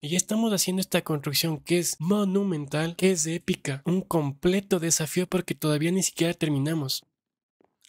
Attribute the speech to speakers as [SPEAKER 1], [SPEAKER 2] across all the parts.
[SPEAKER 1] Y estamos haciendo esta construcción que es monumental, que es épica, un completo desafío porque todavía ni siquiera terminamos.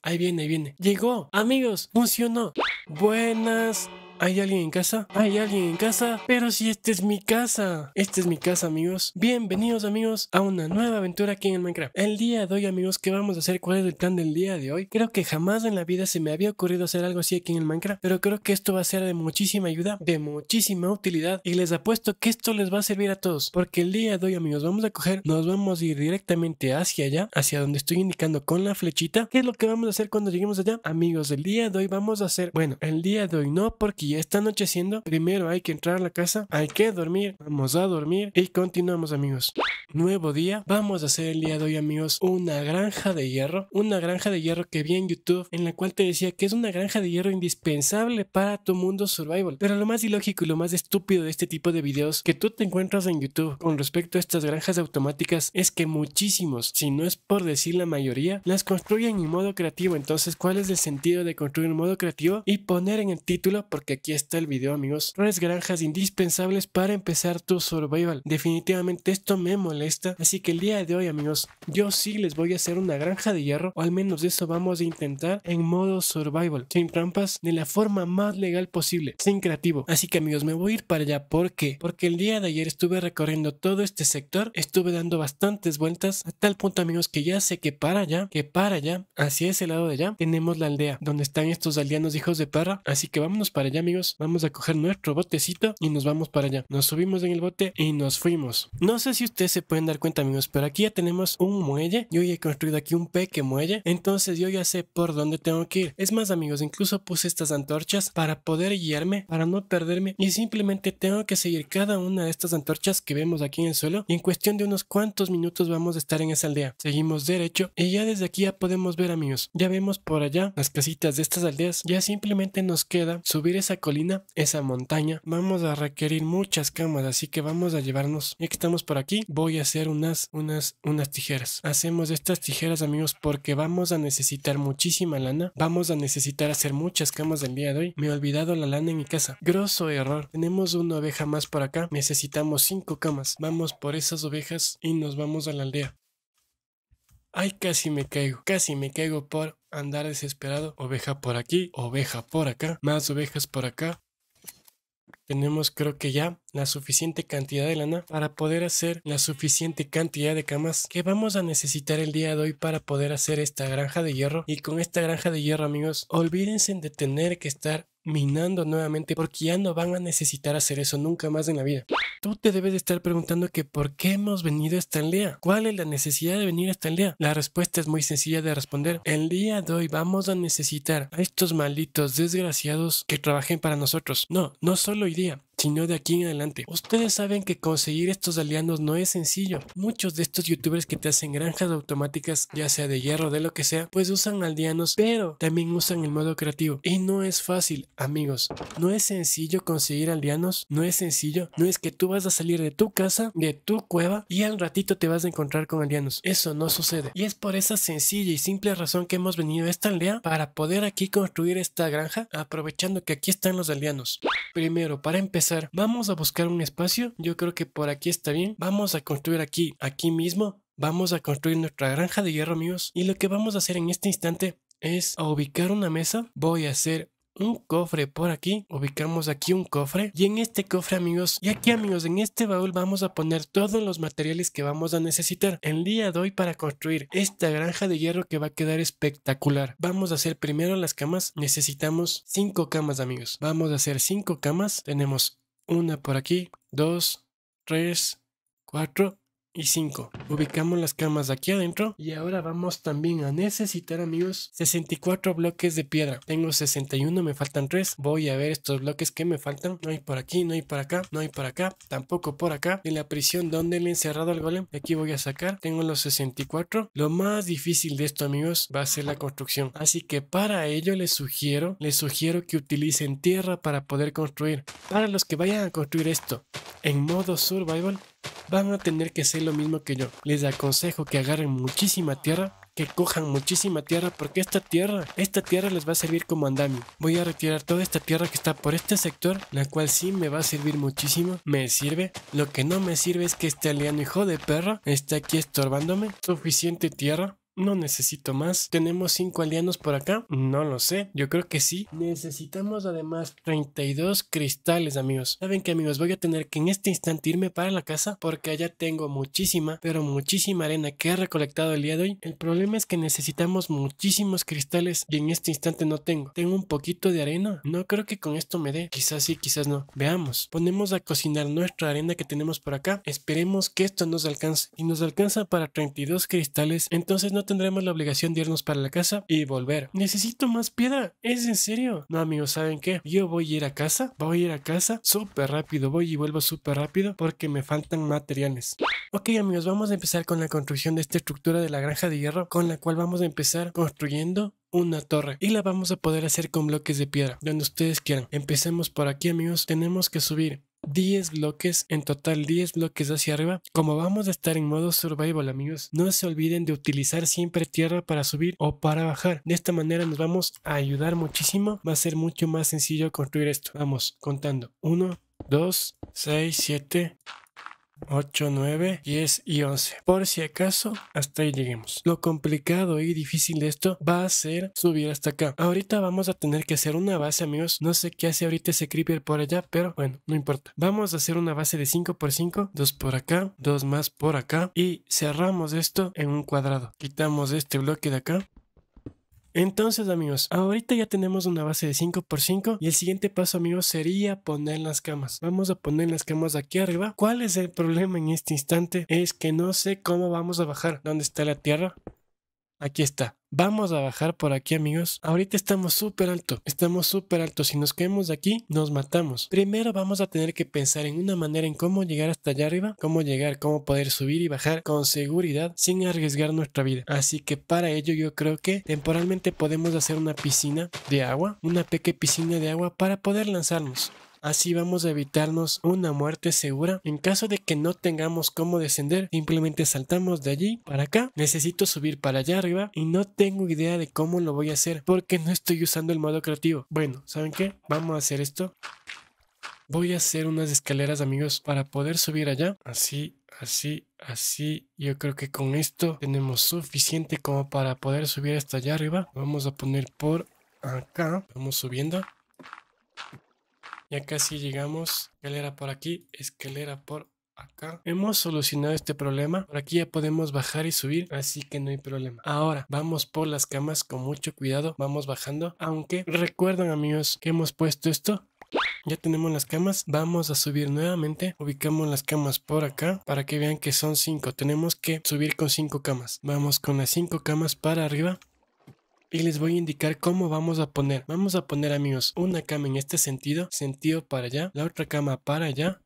[SPEAKER 1] Ahí viene, ahí viene. Llegó, amigos, funcionó. Buenas ¿Hay alguien en casa? ¿Hay alguien en casa? Pero si este es mi casa. Esta es mi casa, amigos. Bienvenidos, amigos, a una nueva aventura aquí en el Minecraft. El día de hoy, amigos, ¿qué vamos a hacer? ¿Cuál es el plan del día de hoy? Creo que jamás en la vida se me había ocurrido hacer algo así aquí en el Minecraft. Pero creo que esto va a ser de muchísima ayuda, de muchísima utilidad. Y les apuesto que esto les va a servir a todos. Porque el día de hoy, amigos, vamos a coger, nos vamos a ir directamente hacia allá, hacia donde estoy indicando con la flechita. ¿Qué es lo que vamos a hacer cuando lleguemos allá? Amigos, el día de hoy vamos a hacer, bueno, el día de hoy no, porque y está anocheciendo, primero hay que entrar a la casa, hay que dormir, vamos a dormir y continuamos amigos. Nuevo día, vamos a hacer el día de hoy amigos una granja de hierro, una granja de hierro que vi en YouTube en la cual te decía que es una granja de hierro indispensable para tu mundo survival. Pero lo más ilógico y lo más estúpido de este tipo de videos que tú te encuentras en YouTube con respecto a estas granjas automáticas es que muchísimos, si no es por decir la mayoría, las construyen en modo creativo. Entonces, ¿cuál es el sentido de construir en modo creativo y poner en el título porque aquí está el video amigos. Tres granjas indispensables para empezar tu survival. Definitivamente esto me molesta, así que el día de hoy amigos, yo sí les voy a hacer una granja de hierro, o al menos eso vamos a intentar en modo survival, sin trampas, de la forma más legal posible, sin creativo. Así que amigos, me voy a ir para allá, ¿por qué? Porque el día de ayer estuve recorriendo todo este sector, estuve dando bastantes vueltas, a tal punto amigos que ya sé que para allá, que para allá, hacia ese lado de allá, tenemos la aldea, donde están estos aldeanos hijos de perra, así que vámonos para allá amigos, vamos a coger nuestro botecito y nos vamos para allá. Nos subimos en el bote y nos fuimos. No sé si ustedes se pueden dar cuenta, amigos, pero aquí ya tenemos un muelle. Yo ya he construido aquí un pequeño muelle, entonces yo ya sé por dónde tengo que ir. Es más, amigos, incluso puse estas antorchas para poder guiarme, para no perderme y simplemente tengo que seguir cada una de estas antorchas que vemos aquí en el suelo y en cuestión de unos cuantos minutos vamos a estar en esa aldea. Seguimos derecho y ya desde aquí ya podemos ver, amigos. Ya vemos por allá las casitas de estas aldeas. Ya simplemente nos queda subir esa colina, esa montaña, vamos a requerir muchas camas, así que vamos a llevarnos, ya que estamos por aquí, voy a hacer unas, unas, unas tijeras. Hacemos estas tijeras, amigos, porque vamos a necesitar muchísima lana, vamos a necesitar hacer muchas camas del día de hoy. Me he olvidado la lana en mi casa. Grosso error, tenemos una oveja más por acá, necesitamos cinco camas. Vamos por esas ovejas y nos vamos a la aldea. Ay, casi me caigo, casi me caigo por andar desesperado, oveja por aquí, oveja por acá, más ovejas por acá. Tenemos creo que ya la suficiente cantidad de lana para poder hacer la suficiente cantidad de camas que vamos a necesitar el día de hoy para poder hacer esta granja de hierro. Y con esta granja de hierro amigos, olvídense de tener que estar minando nuevamente porque ya no van a necesitar hacer eso nunca más en la vida. Tú te debes de estar preguntando que por qué hemos venido a día ¿Cuál es la necesidad de venir a día? La respuesta es muy sencilla de responder. El día de hoy vamos a necesitar a estos malditos desgraciados que trabajen para nosotros. No, no solo hoy día, sino de aquí en adelante. Ustedes saben que conseguir estos alianos no es sencillo. Muchos de estos youtubers que te hacen granjas automáticas, ya sea de hierro, o de lo que sea, pues usan aldeanos, pero también usan el modo creativo. Y no es fácil, amigos. No es sencillo conseguir aldeanos, no es sencillo. No es que tú vas a salir de tu casa, de tu cueva, y al ratito te vas a encontrar con aldeanos. Eso no sucede. Y es por esa sencilla y simple razón que hemos venido a esta aldea para poder aquí construir esta granja, aprovechando que aquí están los aldeanos. Primero, para empezar, vamos a buscar un espacio, yo creo que por aquí está bien, vamos a construir aquí, aquí mismo, vamos a construir nuestra granja de hierro amigos y lo que vamos a hacer en este instante es ubicar una mesa, voy a hacer un cofre por aquí, ubicamos aquí un cofre y en este cofre amigos, y aquí amigos, en este baúl vamos a poner todos los materiales que vamos a necesitar el día de hoy para construir esta granja de hierro que va a quedar espectacular. Vamos a hacer primero las camas, necesitamos cinco camas amigos, vamos a hacer cinco camas, tenemos una por aquí, dos, tres, cuatro. Y 5. Ubicamos las camas aquí adentro y ahora vamos también a necesitar amigos 64 bloques de piedra. Tengo 61, me faltan 3. Voy a ver estos bloques que me faltan. No hay por aquí, no hay por acá, no hay por acá, tampoco por acá. En la prisión donde le he encerrado al golem, aquí voy a sacar. Tengo los 64. Lo más difícil de esto amigos va a ser la construcción. Así que para ello les sugiero, les sugiero que utilicen tierra para poder construir. Para los que vayan a construir esto en modo survival, van a tener que hacer lo mismo que yo. Les aconsejo que agarren muchísima tierra, que cojan muchísima tierra, porque esta tierra, esta tierra les va a servir como andamio. Voy a retirar toda esta tierra que está por este sector, la cual sí me va a servir muchísimo, me sirve. Lo que no me sirve es que este alien hijo de perra está aquí estorbándome. Suficiente tierra, no necesito más. ¿Tenemos 5 aldeanos por acá? No lo sé. Yo creo que sí. Necesitamos además 32 cristales, amigos. ¿Saben qué, amigos? Voy a tener que en este instante irme para la casa porque allá tengo muchísima, pero muchísima arena que he recolectado el día de hoy. El problema es que necesitamos muchísimos cristales y en este instante no tengo. Tengo un poquito de arena. No creo que con esto me dé. Quizás sí, quizás no. Veamos. Ponemos a cocinar nuestra arena que tenemos por acá. Esperemos que esto nos alcance. Y nos alcanza para 32 cristales. Entonces no tendremos la obligación de irnos para la casa y volver. Necesito más piedra. ¿Es en serio? No, amigos, ¿saben qué? Yo voy a ir a casa. Voy a ir a casa súper rápido. Voy y vuelvo súper rápido porque me faltan materiales. Ok, amigos, vamos a empezar con la construcción de esta estructura de la granja de hierro con la cual vamos a empezar construyendo una torre y la vamos a poder hacer con bloques de piedra donde ustedes quieran empecemos por aquí amigos tenemos que subir 10 bloques, en total 10 bloques hacia arriba. Como vamos a estar en modo survival amigos, no se olviden de utilizar siempre tierra para subir o para bajar. De esta manera nos vamos a ayudar muchísimo, va a ser mucho más sencillo construir esto. Vamos, contando. 1, 2, 6, 7, 8, 9, 10 y 11. Por si acaso, hasta ahí lleguemos. Lo complicado y difícil de esto va a ser subir hasta acá. Ahorita vamos a tener que hacer una base, amigos. No sé qué hace ahorita ese creeper por allá, pero bueno, no importa. Vamos a hacer una base de 5 por 5, 2 por acá, 2 más por acá y cerramos esto en un cuadrado. Quitamos este bloque de acá entonces amigos, ahorita ya tenemos una base de 5x5 y el siguiente paso amigos sería poner las camas. Vamos a poner las camas aquí arriba. ¿Cuál es el problema en este instante? Es que no sé cómo vamos a bajar. ¿Dónde está la tierra? Aquí está. Vamos a bajar por aquí, amigos. Ahorita estamos súper alto. Estamos súper alto. Si nos caemos de aquí, nos matamos. Primero vamos a tener que pensar en una manera en cómo llegar hasta allá arriba, cómo llegar, cómo poder subir y bajar con seguridad sin arriesgar nuestra vida. Así que para ello yo creo que temporalmente podemos hacer una piscina de agua, una pequeña piscina de agua para poder lanzarnos. Así vamos a evitarnos una muerte segura. En caso de que no tengamos cómo descender, simplemente saltamos de allí para acá. Necesito subir para allá arriba y no tengo idea de cómo lo voy a hacer porque no estoy usando el modo creativo. Bueno, ¿saben qué? Vamos a hacer esto. Voy a hacer unas escaleras, amigos, para poder subir allá. Así, así, así. Yo creo que con esto tenemos suficiente como para poder subir hasta allá arriba. Vamos a poner por acá. Vamos subiendo. Ya casi llegamos. Escalera por aquí, escalera por acá. Hemos solucionado este problema. Por aquí ya podemos bajar y subir, así que no hay problema. Ahora vamos por las camas con mucho cuidado. Vamos bajando. Aunque recuerden amigos que hemos puesto esto ya tenemos las camas, vamos a subir nuevamente, ubicamos las camas por acá para que vean que son 5, tenemos que subir con cinco camas, vamos con las cinco camas para arriba y les voy a indicar cómo vamos a poner. Vamos a poner amigos una cama en este sentido, sentido para allá, la otra cama para allá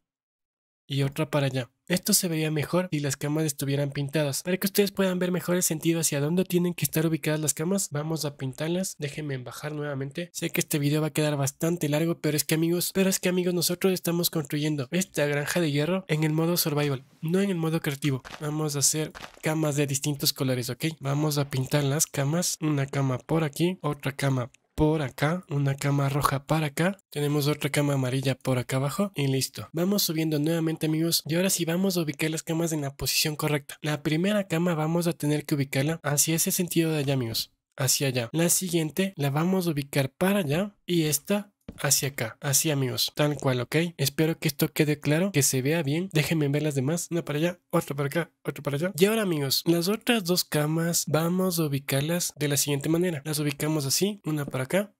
[SPEAKER 1] y otra para allá. Esto se vería mejor si las camas estuvieran pintadas. Para que ustedes puedan ver mejor el sentido hacia dónde tienen que estar ubicadas las camas, vamos a pintarlas. Déjenme bajar nuevamente. Sé que este video va a quedar bastante largo, pero es que amigos, pero es que amigos, nosotros estamos construyendo esta granja de hierro en el modo survival, no en el modo creativo. Vamos a hacer camas de distintos colores, ¿ok? Vamos a pintar las camas. Una cama por aquí, otra cama por acá, una cama roja para acá, tenemos otra cama amarilla por acá abajo y listo. Vamos subiendo nuevamente amigos y ahora sí vamos a ubicar las camas en la posición correcta. La primera cama vamos a tener que ubicarla hacia ese sentido de allá amigos, hacia allá. La siguiente la vamos a ubicar para allá y esta hacia acá. Así amigos, tal cual, ¿ok? Espero que esto quede claro, que se vea bien. Déjenme ver las demás. Una para allá, otra para acá, otra para allá. Y ahora amigos, las otras dos camas vamos a ubicarlas de la siguiente manera. Las ubicamos así, una para acá,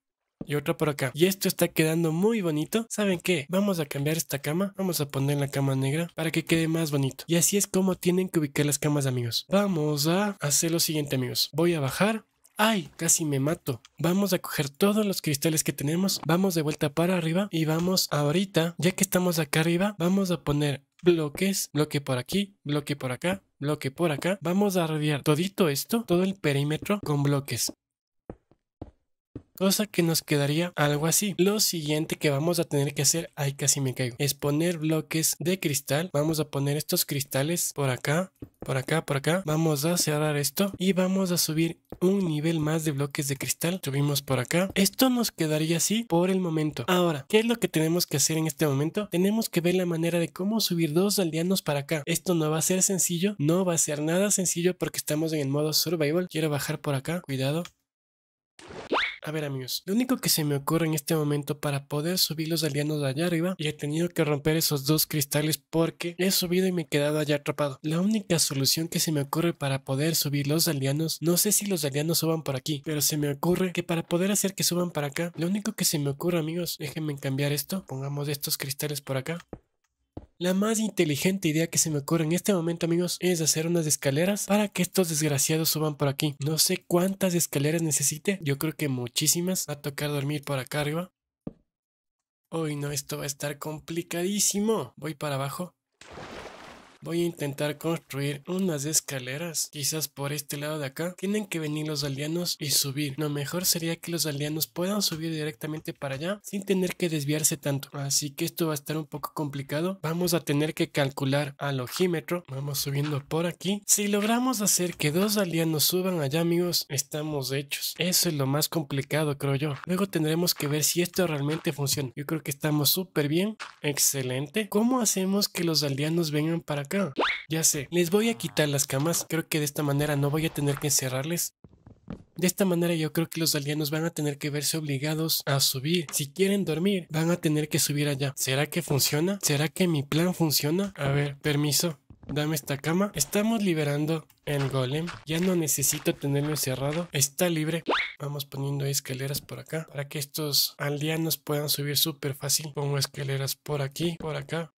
[SPEAKER 1] y otra para acá. Y esto está quedando muy bonito. ¿Saben qué? Vamos a cambiar esta cama. Vamos a poner la cama negra para que quede más bonito. Y así es como tienen que ubicar las camas, amigos. Vamos a hacer lo siguiente, amigos. Voy a bajar ¡Ay! Casi me mato. Vamos a coger todos los cristales que tenemos, vamos de vuelta para arriba y vamos ahorita, ya que estamos acá arriba, vamos a poner bloques, bloque por aquí, bloque por acá, bloque por acá. Vamos a rodear todito esto, todo el perímetro con bloques cosa que nos quedaría algo así. Lo siguiente que vamos a tener que hacer, Ahí casi me caigo, es poner bloques de cristal. Vamos a poner estos cristales por acá, por acá, por acá. Vamos a cerrar esto y vamos a subir un nivel más de bloques de cristal. Subimos por acá. Esto nos quedaría así por el momento. Ahora, ¿qué es lo que tenemos que hacer en este momento? Tenemos que ver la manera de cómo subir dos aldeanos para acá. Esto no va a ser sencillo, no va a ser nada sencillo porque estamos en el modo survival. Quiero bajar por acá, cuidado. A ver amigos, lo único que se me ocurre en este momento para poder subir los alianos de allá arriba y he tenido que romper esos dos cristales porque he subido y me he quedado allá atrapado. La única solución que se me ocurre para poder subir los alianos, no sé si los alianos suban por aquí, pero se me ocurre que para poder hacer que suban para acá, lo único que se me ocurre amigos, déjenme cambiar esto, pongamos estos cristales por acá la más inteligente idea que se me ocurre en este momento, amigos, es hacer unas escaleras para que estos desgraciados suban por aquí. No sé cuántas escaleras necesite, yo creo que muchísimas. Va a tocar dormir por acá arriba. Uy, no, esto va a estar complicadísimo. Voy para abajo. Voy a intentar construir unas escaleras, quizás por este lado de acá. Tienen que venir los aldeanos y subir. Lo mejor sería que los aldeanos puedan subir directamente para allá sin tener que desviarse tanto. Así que esto va a estar un poco complicado. Vamos a tener que calcular al ojímetro. Vamos subiendo por aquí. Si logramos hacer que dos aldeanos suban allá, amigos, estamos hechos. Eso es lo más complicado, creo yo. Luego tendremos que ver si esto realmente funciona. Yo creo que estamos súper bien. Excelente. ¿Cómo hacemos que los aldeanos vengan para acá? Ya sé, les voy a quitar las camas. Creo que de esta manera no voy a tener que encerrarles. De esta manera yo creo que los aldeanos van a tener que verse obligados a subir. Si quieren dormir, van a tener que subir allá. ¿Será que funciona? ¿Será que mi plan funciona? A ver, permiso. Dame esta cama. Estamos liberando el golem. Ya no necesito tenerlo encerrado. Está libre. Vamos poniendo escaleras por acá. Para que estos aldeanos puedan subir súper fácil. Pongo escaleras por aquí, por acá.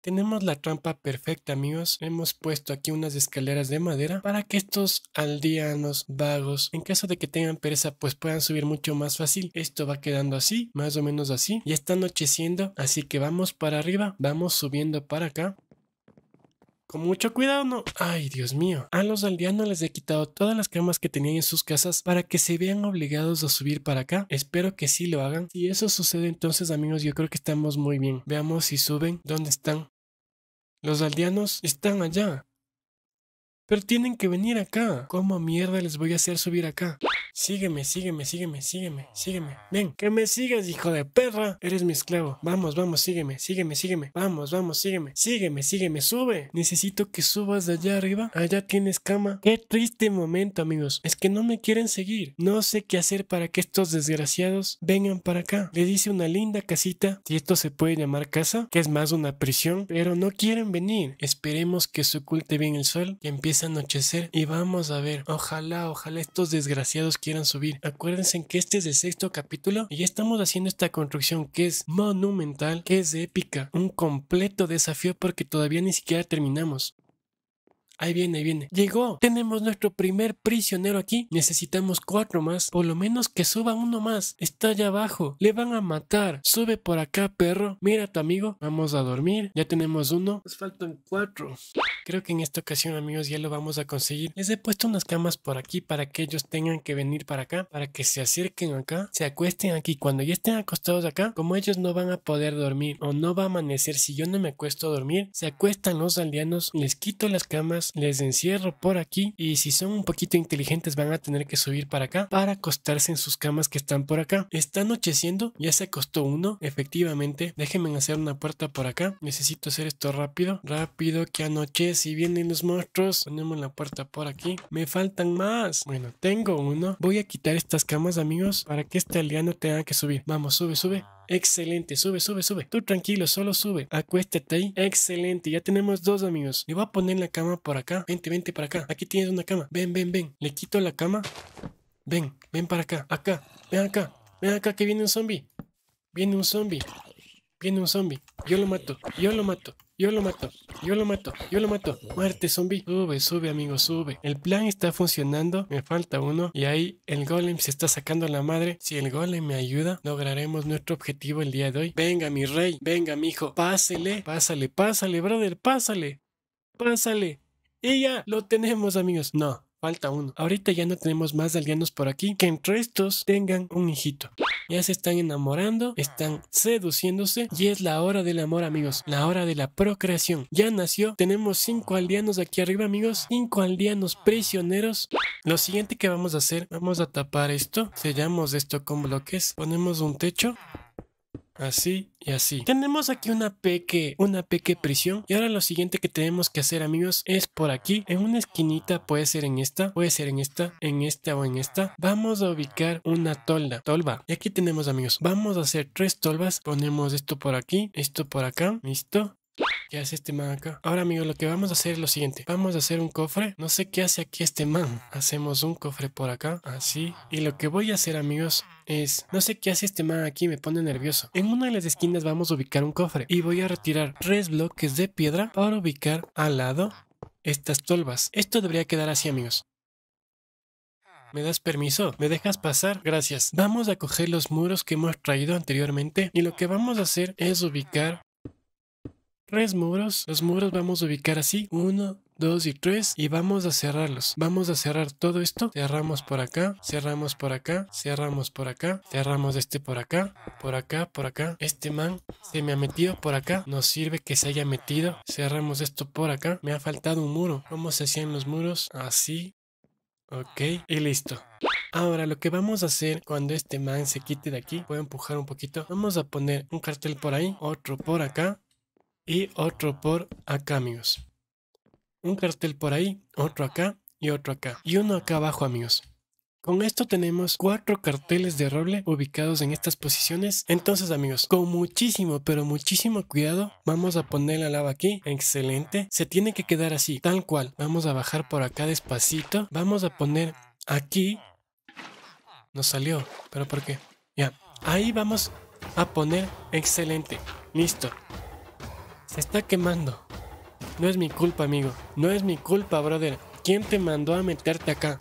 [SPEAKER 1] Tenemos la trampa perfecta amigos, hemos puesto aquí unas escaleras de madera para que estos aldeanos, vagos, en caso de que tengan pereza pues puedan subir mucho más fácil. Esto va quedando así, más o menos así, ya está anocheciendo, así que vamos para arriba, vamos subiendo para acá. Con mucho cuidado, no. Ay, Dios mío. A los aldeanos les he quitado todas las camas que tenían en sus casas para que se vean obligados a subir para acá. Espero que sí lo hagan. Si eso sucede, entonces, amigos, yo creo que estamos muy bien. Veamos si suben. ¿Dónde están? Los aldeanos están allá. Pero tienen que venir acá. ¿Cómo mierda les voy a hacer subir acá? Sígueme, sígueme, sígueme, sígueme, sígueme. Ven, que me sigas, hijo de perra. Eres mi esclavo. Vamos, vamos, sígueme, sígueme, sígueme. Vamos, vamos, sígueme. Sígueme, sígueme, sube. Necesito que subas de allá arriba. Allá tienes cama. Qué triste momento, amigos. Es que no me quieren seguir. No sé qué hacer para que estos desgraciados vengan para acá. Le dice una linda casita, y esto se puede llamar casa, que es más una prisión, pero no quieren venir. Esperemos que se oculte bien el sol, que empiece a anochecer y vamos a ver. Ojalá, ojalá estos desgraciados quieran subir. Acuérdense que este es el sexto capítulo y ya estamos haciendo esta construcción que es monumental, que es épica, un completo desafío porque todavía ni siquiera terminamos. Ahí viene, ahí viene. Llegó. Tenemos nuestro primer prisionero aquí. Necesitamos cuatro más. Por lo menos que suba uno más. Está allá abajo. Le van a matar. Sube por acá, perro. Mira tu amigo. Vamos a dormir. Ya tenemos uno. Nos faltan cuatro. Creo que en esta ocasión, amigos, ya lo vamos a conseguir. Les he puesto unas camas por aquí para que ellos tengan que venir para acá. Para que se acerquen acá. Se acuesten aquí. Cuando ya estén acostados acá, como ellos no van a poder dormir o no va a amanecer si yo no me acuesto a dormir, se acuestan los aldeanos. Les quito las camas les encierro por aquí y si son un poquito inteligentes van a tener que subir para acá para acostarse en sus camas que están por acá. Está anocheciendo, ya se acostó uno, efectivamente. Déjenme hacer una puerta por acá. Necesito hacer esto rápido, rápido que anochece y vienen los monstruos. Ponemos la puerta por aquí. Me faltan más. Bueno, tengo uno. Voy a quitar estas camas, amigos, para que este aliano tenga que subir. Vamos, sube, sube. Excelente, sube, sube, sube. Tú tranquilo, solo sube. Acuéstate ahí. Excelente, ya tenemos dos amigos. Le voy a poner la cama por acá. Vente, vente para acá. Aquí tienes una cama. Ven, ven, ven. Le quito la cama. Ven, ven para acá. Acá, ven acá. Ven acá que viene un zombie. Viene un zombie. Viene un zombie. Yo lo mato, yo lo mato. Yo lo mato, yo lo mato, yo lo mato. Muerte, zombie. Sube, sube, amigo, sube. El plan está funcionando. Me falta uno. Y ahí el golem se está sacando la madre. Si el golem me ayuda, lograremos nuestro objetivo el día de hoy. Venga, mi rey. Venga, mi hijo. Pásele, pásale, pásale, brother. Pásale. Pásale. Y ya lo tenemos, amigos. No, falta uno. Ahorita ya no tenemos más aldeanos por aquí. Que entre estos tengan un hijito. Ya se están enamorando, están seduciéndose y es la hora del amor, amigos. La hora de la procreación. Ya nació, tenemos cinco aldeanos aquí arriba, amigos. Cinco aldeanos prisioneros. Lo siguiente que vamos a hacer, vamos a tapar esto. Sellamos esto con bloques. Ponemos un techo así y así. Tenemos aquí una peque, una peque prisión. Y ahora lo siguiente que tenemos que hacer, amigos, es por aquí, en una esquinita, puede ser en esta, puede ser en esta, en esta o en esta. Vamos a ubicar una tolda, tolva. Y aquí tenemos, amigos, vamos a hacer tres tolvas. Ponemos esto por aquí, esto por acá, listo. ¿Qué hace este man acá? Ahora, amigos, lo que vamos a hacer es lo siguiente. Vamos a hacer un cofre. No sé qué hace aquí este man. Hacemos un cofre por acá, así. Y lo que voy a hacer, amigos, es... No sé qué hace este man aquí, me pone nervioso. En una de las esquinas vamos a ubicar un cofre. Y voy a retirar tres bloques de piedra para ubicar al lado estas tolvas. Esto debería quedar así, amigos. ¿Me das permiso? ¿Me dejas pasar? Gracias. Vamos a coger los muros que hemos traído anteriormente y lo que vamos a hacer es ubicar tres muros. Los muros vamos a ubicar así. Uno, dos y tres. Y vamos a cerrarlos. Vamos a cerrar todo esto. Cerramos por acá. Cerramos por acá. Cerramos por acá. Cerramos este por acá. Por acá. Por acá. Este man se me ha metido por acá. Nos sirve que se haya metido. Cerramos esto por acá. Me ha faltado un muro. ¿Cómo se hacían los muros? Así. Ok. Y listo. Ahora lo que vamos a hacer cuando este man se quite de aquí, voy a empujar un poquito, vamos a poner un cartel por ahí, otro por acá, y otro por acá, amigos. Un cartel por ahí, otro acá y otro acá. Y uno acá abajo, amigos. Con esto tenemos cuatro carteles de roble ubicados en estas posiciones. Entonces amigos, con muchísimo pero muchísimo cuidado vamos a poner la lava aquí. Excelente. Se tiene que quedar así, tal cual. Vamos a bajar por acá despacito. Vamos a poner aquí. No salió, pero ¿por qué? Ya, ahí vamos a poner excelente. Listo. Se está quemando. No es mi culpa, amigo. No es mi culpa, brother. ¿Quién te mandó a meterte acá?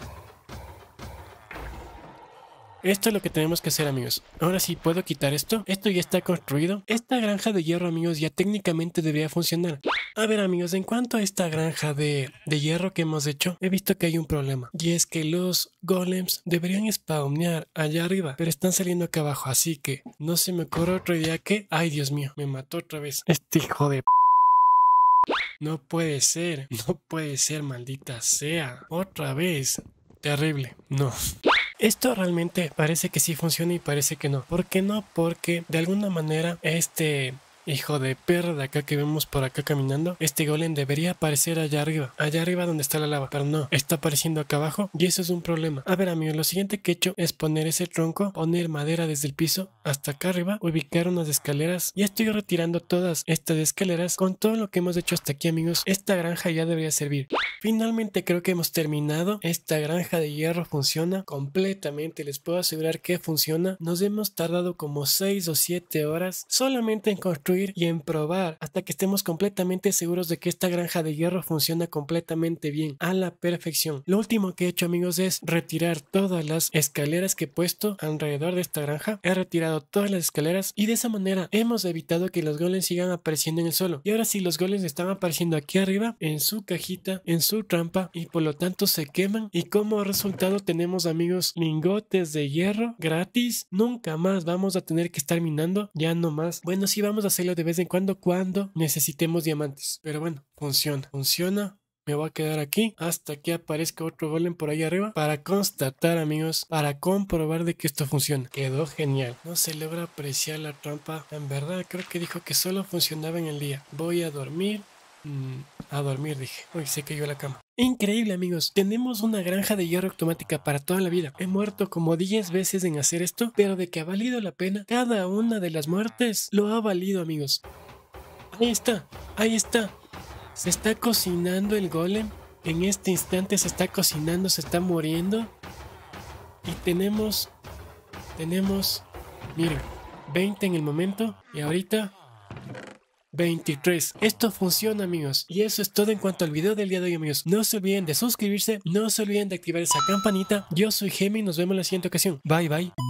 [SPEAKER 1] Esto es lo que tenemos que hacer amigos. Ahora sí, ¿puedo quitar esto? Esto ya está construido. Esta granja de hierro amigos ya técnicamente debería funcionar. A ver amigos, en cuanto a esta granja de, hierro que hemos hecho, he visto que hay un problema. Y es que los golems deberían spawnear allá arriba, pero están saliendo acá abajo. Así que no se me ocurre otra idea que... Ay Dios mío, me mató otra vez. Este hijo de... no puede ser, no puede ser, maldita sea. Otra vez. Terrible. No. Esto realmente parece que sí funciona y parece que no. ¿Por qué no? Porque de alguna manera este Hijo de perra de acá que vemos por acá caminando. Este golem debería aparecer allá arriba. Allá arriba donde está la lava. Pero no, está apareciendo acá abajo. Y eso es un problema. A ver amigos, lo siguiente que he hecho es poner ese tronco. Poner madera desde el piso hasta acá arriba. Ubicar unas escaleras. Y estoy retirando todas estas escaleras. Con todo lo que hemos hecho hasta aquí amigos. Esta granja ya debería servir. Finalmente creo que hemos terminado. Esta granja de hierro funciona completamente. Les puedo asegurar que funciona. Nos hemos tardado como 6 o 7 horas solamente en construir y en probar hasta que estemos completamente seguros de que esta granja de hierro funciona completamente bien, a la perfección. Lo último que he hecho amigos es retirar todas las escaleras que he puesto alrededor de esta granja. He retirado todas las escaleras y de esa manera hemos evitado que los golems sigan apareciendo en el suelo. Y ahora si los golems están apareciendo aquí arriba, en su cajita, en su trampa y por lo tanto se queman. Y como resultado tenemos amigos lingotes de hierro gratis. Nunca más vamos a tener que estar minando, ya no más. Bueno, sí vamos a hacer de vez en cuando cuando necesitemos diamantes. Pero bueno, funciona, funciona. Me voy a quedar aquí hasta que aparezca otro golem por ahí arriba para constatar, amigos, para comprobar de que esto funciona. Quedó genial. No se logra apreciar la trampa. En verdad, creo que dijo que solo funcionaba en el día. Voy a dormir. Mm, a dormir, dije. Hoy se cayó la cama. Increíble amigos, tenemos una granja de hierro automática para toda la vida. He muerto como 10 veces en hacer esto, pero de que ha valido la pena, cada una de las muertes lo ha valido amigos. Ahí está, ahí está. Se está cocinando el golem. En este instante se está cocinando, se está muriendo. Y tenemos, tenemos, mira, 20 en el momento. Y ahorita 23. Esto funciona, amigos. Y eso es todo en cuanto al video del día de hoy, amigos. No se olviden de suscribirse, no se olviden de activar esa campanita. Yo soy Gemi nos vemos en la siguiente ocasión. Bye, bye.